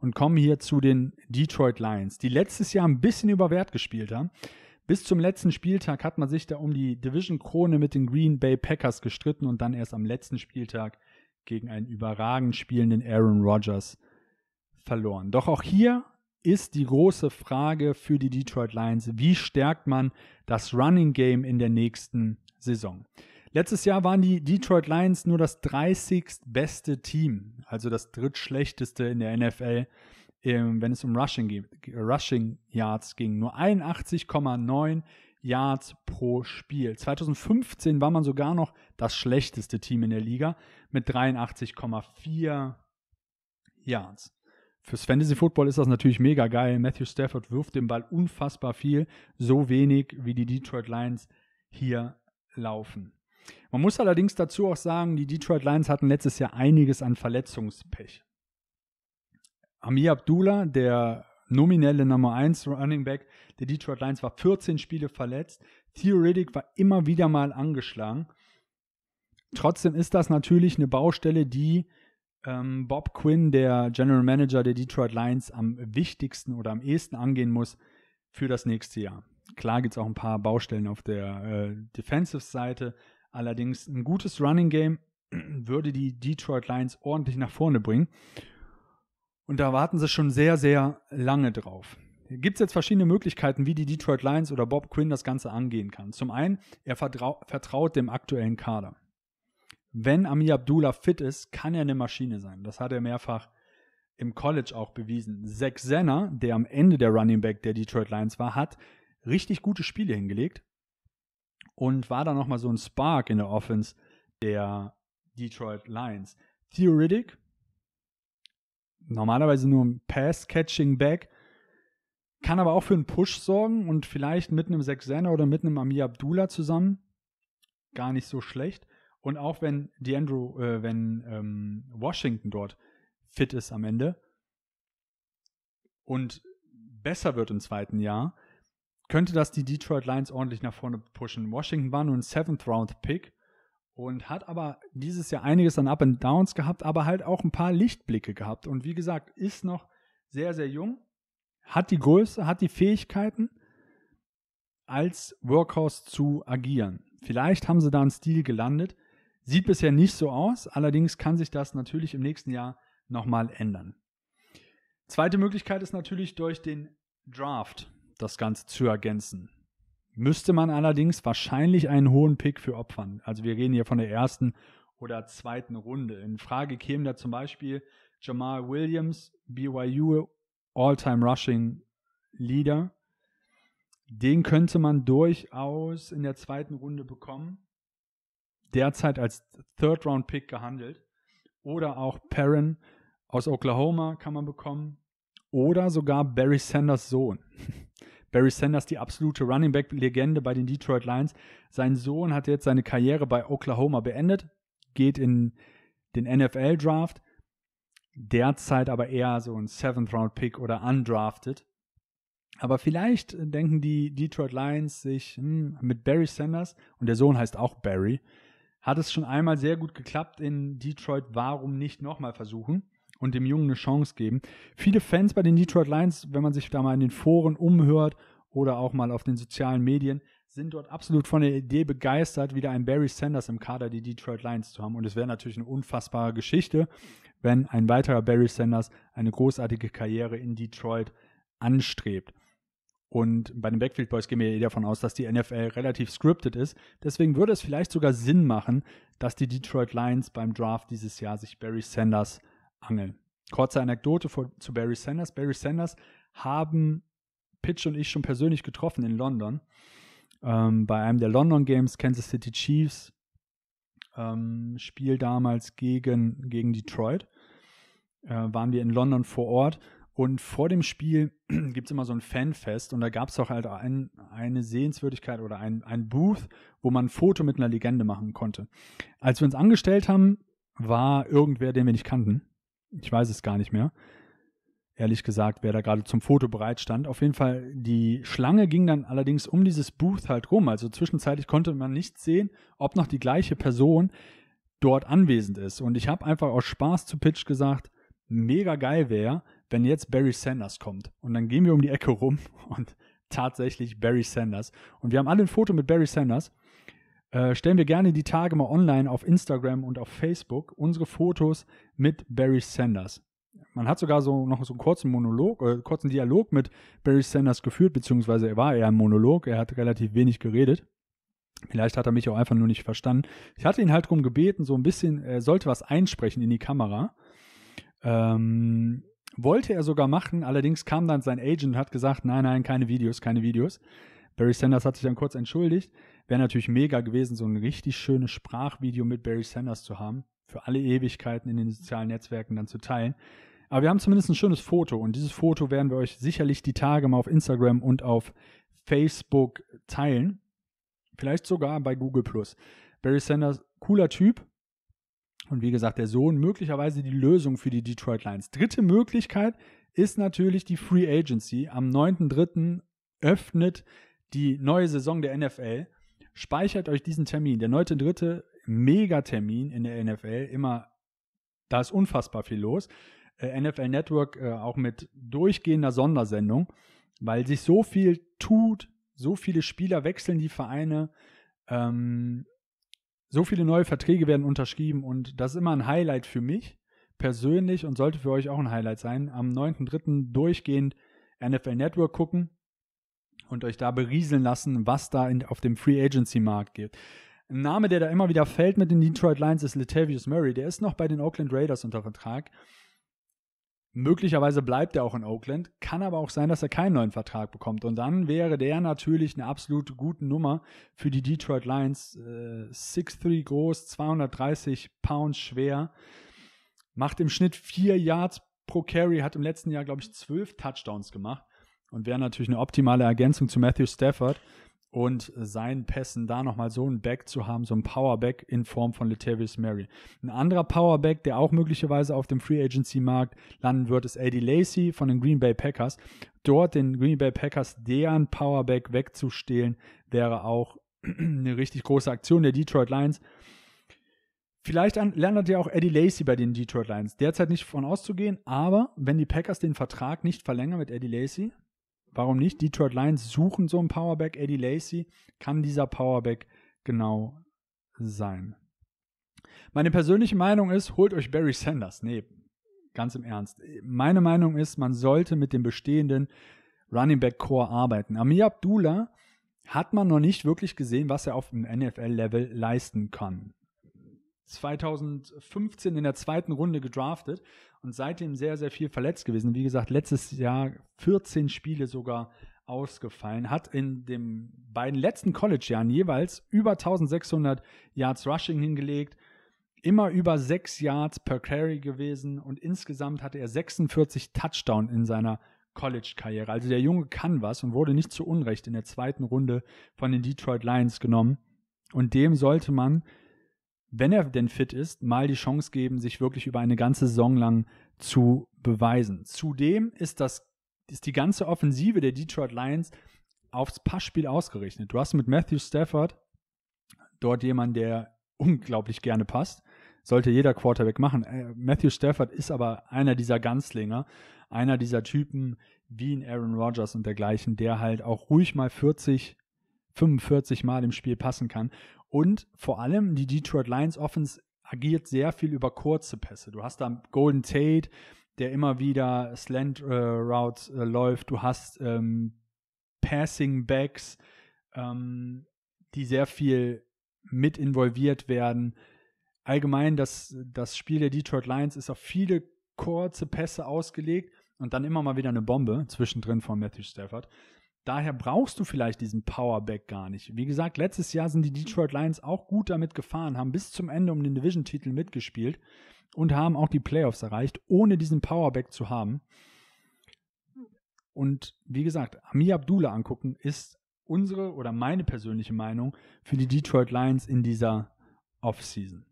und kommen hier zu den Detroit Lions, die letztes Jahr ein bisschen über Wert gespielt haben. Bis zum letzten Spieltag hat man sich da um die Division-Krone mit den Green Bay Packers gestritten und dann erst am letzten Spieltag gegen einen überragend spielenden Aaron Rodgers verloren. Doch auch hier ist die große Frage für die Detroit Lions, wie stärkt man das Running Game in der nächsten Saison? Letztes Jahr waren die Detroit Lions nur das 30. beste Team, also das drittschlechteste in der NFL, ähm, wenn es um Rushing, Rushing Yards ging. Nur 81,9 Yards pro Spiel. 2015 war man sogar noch das schlechteste Team in der Liga mit 83,4 Yards. Fürs Fantasy Football ist das natürlich mega geil. Matthew Stafford wirft den Ball unfassbar viel, so wenig wie die Detroit Lions hier laufen. Man muss allerdings dazu auch sagen, die Detroit Lions hatten letztes Jahr einiges an Verletzungspech. Amir Abdullah, der nominelle Nummer 1 Running Back der Detroit Lions, war 14 Spiele verletzt. Theoretic war immer wieder mal angeschlagen. Trotzdem ist das natürlich eine Baustelle, die ähm, Bob Quinn, der General Manager der Detroit Lions, am wichtigsten oder am ehesten angehen muss für das nächste Jahr. Klar gibt es auch ein paar Baustellen auf der äh, Defensive-Seite, Allerdings ein gutes Running Game würde die Detroit Lions ordentlich nach vorne bringen. Und da warten sie schon sehr, sehr lange drauf. Gibt es jetzt verschiedene Möglichkeiten, wie die Detroit Lions oder Bob Quinn das Ganze angehen kann? Zum einen, er vertrau vertraut dem aktuellen Kader. Wenn Ami Abdullah fit ist, kann er eine Maschine sein. Das hat er mehrfach im College auch bewiesen. Zack Senna, der am Ende der Running Back der Detroit Lions war, hat richtig gute Spiele hingelegt und war da nochmal so ein Spark in der Offense der Detroit Lions. Theoretic, normalerweise nur ein Pass-Catching-Back, kann aber auch für einen Push sorgen und vielleicht mit einem Zack oder mit einem Amir Abdullah zusammen. Gar nicht so schlecht. Und auch wenn DeAndrew, äh, wenn ähm, Washington dort fit ist am Ende und besser wird im zweiten Jahr, könnte das die Detroit Lions ordentlich nach vorne pushen. Washington war nun Seventh-Round-Pick und hat aber dieses Jahr einiges an Up and Downs gehabt, aber halt auch ein paar Lichtblicke gehabt. Und wie gesagt, ist noch sehr, sehr jung, hat die Größe, hat die Fähigkeiten, als Workhorse zu agieren. Vielleicht haben sie da einen Stil gelandet. Sieht bisher nicht so aus, allerdings kann sich das natürlich im nächsten Jahr nochmal ändern. Zweite Möglichkeit ist natürlich durch den Draft das Ganze zu ergänzen. Müsste man allerdings wahrscheinlich einen hohen Pick für opfern. Also wir reden hier von der ersten oder zweiten Runde. In Frage kämen da zum Beispiel Jamal Williams, BYU All-Time Rushing Leader. Den könnte man durchaus in der zweiten Runde bekommen. Derzeit als Third-Round-Pick gehandelt. Oder auch Perrin aus Oklahoma kann man bekommen oder sogar Barry Sanders Sohn. Barry Sanders, die absolute Running Back Legende bei den Detroit Lions. Sein Sohn hat jetzt seine Karriere bei Oklahoma beendet, geht in den NFL Draft, derzeit aber eher so ein Seventh Round Pick oder undrafted. Aber vielleicht denken die Detroit Lions sich hm, mit Barry Sanders und der Sohn heißt auch Barry, hat es schon einmal sehr gut geklappt in Detroit, warum nicht nochmal versuchen? und dem Jungen eine Chance geben. Viele Fans bei den Detroit Lions, wenn man sich da mal in den Foren umhört oder auch mal auf den sozialen Medien, sind dort absolut von der Idee begeistert, wieder einen Barry Sanders im Kader die Detroit Lions zu haben. Und es wäre natürlich eine unfassbare Geschichte, wenn ein weiterer Barry Sanders eine großartige Karriere in Detroit anstrebt. Und bei den Backfield Boys gehen wir ja davon aus, dass die NFL relativ scripted ist. Deswegen würde es vielleicht sogar Sinn machen, dass die Detroit Lions beim Draft dieses Jahr sich Barry Sanders angeln. Kurze Anekdote vor, zu Barry Sanders. Barry Sanders haben Pitch und ich schon persönlich getroffen in London. Ähm, bei einem der London Games, Kansas City Chiefs, ähm, Spiel damals gegen, gegen Detroit, äh, waren wir in London vor Ort. Und vor dem Spiel gibt es immer so ein Fanfest und da gab es auch halt ein, eine Sehenswürdigkeit oder ein, ein Booth, wo man ein Foto mit einer Legende machen konnte. Als wir uns angestellt haben, war irgendwer, den wir nicht kannten. Ich weiß es gar nicht mehr. Ehrlich gesagt, wer da gerade zum Foto bereit stand. Auf jeden Fall, die Schlange ging dann allerdings um dieses Booth halt rum. Also zwischenzeitlich konnte man nicht sehen, ob noch die gleiche Person dort anwesend ist. Und ich habe einfach aus Spaß zu Pitch gesagt, mega geil wäre, wenn jetzt Barry Sanders kommt. Und dann gehen wir um die Ecke rum und tatsächlich Barry Sanders. Und wir haben alle ein Foto mit Barry Sanders. Äh, stellen wir gerne die Tage mal online auf Instagram und auf Facebook unsere Fotos mit Barry Sanders. Man hat sogar so noch so einen kurzen Monolog, äh, kurzen Dialog mit Barry Sanders geführt, beziehungsweise er war eher ein Monolog, er hat relativ wenig geredet. Vielleicht hat er mich auch einfach nur nicht verstanden. Ich hatte ihn halt darum gebeten, so ein bisschen, er sollte was einsprechen in die Kamera. Ähm, wollte er sogar machen, allerdings kam dann sein Agent und hat gesagt, nein, nein, keine Videos, keine Videos. Barry Sanders hat sich dann kurz entschuldigt. Wäre natürlich mega gewesen, so ein richtig schönes Sprachvideo mit Barry Sanders zu haben, für alle Ewigkeiten in den sozialen Netzwerken dann zu teilen. Aber wir haben zumindest ein schönes Foto und dieses Foto werden wir euch sicherlich die Tage mal auf Instagram und auf Facebook teilen. Vielleicht sogar bei Google Plus. Barry Sanders, cooler Typ. Und wie gesagt, der Sohn möglicherweise die Lösung für die Detroit Lions. Dritte Möglichkeit ist natürlich die Free Agency. Am 9.3. öffnet die neue Saison der NFL. Speichert euch diesen Termin. Der 9.3. Megatermin in der NFL. Immer, da ist unfassbar viel los. Äh, NFL Network äh, auch mit durchgehender Sondersendung, weil sich so viel tut, so viele Spieler wechseln die Vereine. Ähm, so viele neue Verträge werden unterschrieben und das ist immer ein Highlight für mich persönlich und sollte für euch auch ein Highlight sein. Am 9.3. durchgehend NFL Network gucken und euch da berieseln lassen, was da in, auf dem Free Agency Markt geht. Ein Name, der da immer wieder fällt mit den Detroit Lions, ist Latavius Murray. Der ist noch bei den Oakland Raiders unter Vertrag. Möglicherweise bleibt er auch in Oakland, kann aber auch sein, dass er keinen neuen Vertrag bekommt. Und dann wäre der natürlich eine absolute gute Nummer für die Detroit Lions. Äh, 6'3 groß, 230 Pounds schwer, macht im Schnitt 4 Yards pro Carry, hat im letzten Jahr, glaube ich, 12 Touchdowns gemacht und wäre natürlich eine optimale Ergänzung zu Matthew Stafford und seinen Pässen da nochmal so ein Back zu haben, so ein Powerback in Form von Latavius Mary. Ein anderer Powerback, der auch möglicherweise auf dem Free Agency Markt landen wird, ist Eddie Lacey von den Green Bay Packers. Dort den Green Bay Packers deren Powerback wegzustehlen, wäre auch eine richtig große Aktion der Detroit Lions. Vielleicht an, lernt ja auch Eddie Lacey bei den Detroit Lions. Derzeit nicht von auszugehen, aber wenn die Packers den Vertrag nicht verlängern mit Eddie Lacey, warum nicht? Detroit Lions suchen so einen Powerback. Eddie Lacey kann dieser Powerback genau sein. Meine persönliche Meinung ist, holt euch Barry Sanders. Nee, ganz im Ernst. Meine Meinung ist, man sollte mit dem bestehenden Running Back Core arbeiten. Amir Abdullah hat man noch nicht wirklich gesehen, was er auf dem NFL-Level leisten kann. 2015 in der zweiten Runde gedraftet und seitdem sehr, sehr viel verletzt gewesen. Wie gesagt, letztes Jahr 14 Spiele sogar ausgefallen, hat in den beiden letzten College-Jahren jeweils über 1600 Yards Rushing hingelegt, immer über 6 Yards per Carry gewesen und insgesamt hatte er 46 Touchdown in seiner College-Karriere. Also der Junge kann was und wurde nicht zu Unrecht in der zweiten Runde von den Detroit Lions genommen. Und dem sollte man wenn er denn fit ist, mal die Chance geben, sich wirklich über eine ganze Saison lang zu beweisen. Zudem ist das ist die ganze Offensive der Detroit Lions aufs Passspiel ausgerichtet. Du hast mit Matthew Stafford dort jemanden, der unglaublich gerne passt. Sollte jeder Quarterback machen. Äh, Matthew Stafford ist aber einer dieser Ganzlinger, einer dieser Typen wie in Aaron Rodgers und dergleichen, der halt auch ruhig mal 40, 45 Mal im Spiel passen kann. Und vor allem die Detroit Lions Offense agiert sehr viel über kurze Pässe. Du hast da Golden Tate, der immer wieder Slant äh, Routes äh, läuft. Du hast ähm, Passing Backs, ähm, die sehr viel mit involviert werden. Allgemein, das, das Spiel der Detroit Lions ist auf viele kurze Pässe ausgelegt und dann immer mal wieder eine Bombe zwischendrin von Matthew Stafford. Daher brauchst du vielleicht diesen Powerback gar nicht. Wie gesagt, letztes Jahr sind die Detroit Lions auch gut damit gefahren, haben bis zum Ende um den Division-Titel mitgespielt und haben auch die Playoffs erreicht, ohne diesen Powerback zu haben. Und wie gesagt, Amir Abdullah angucken ist unsere oder meine persönliche Meinung für die Detroit Lions in dieser Offseason.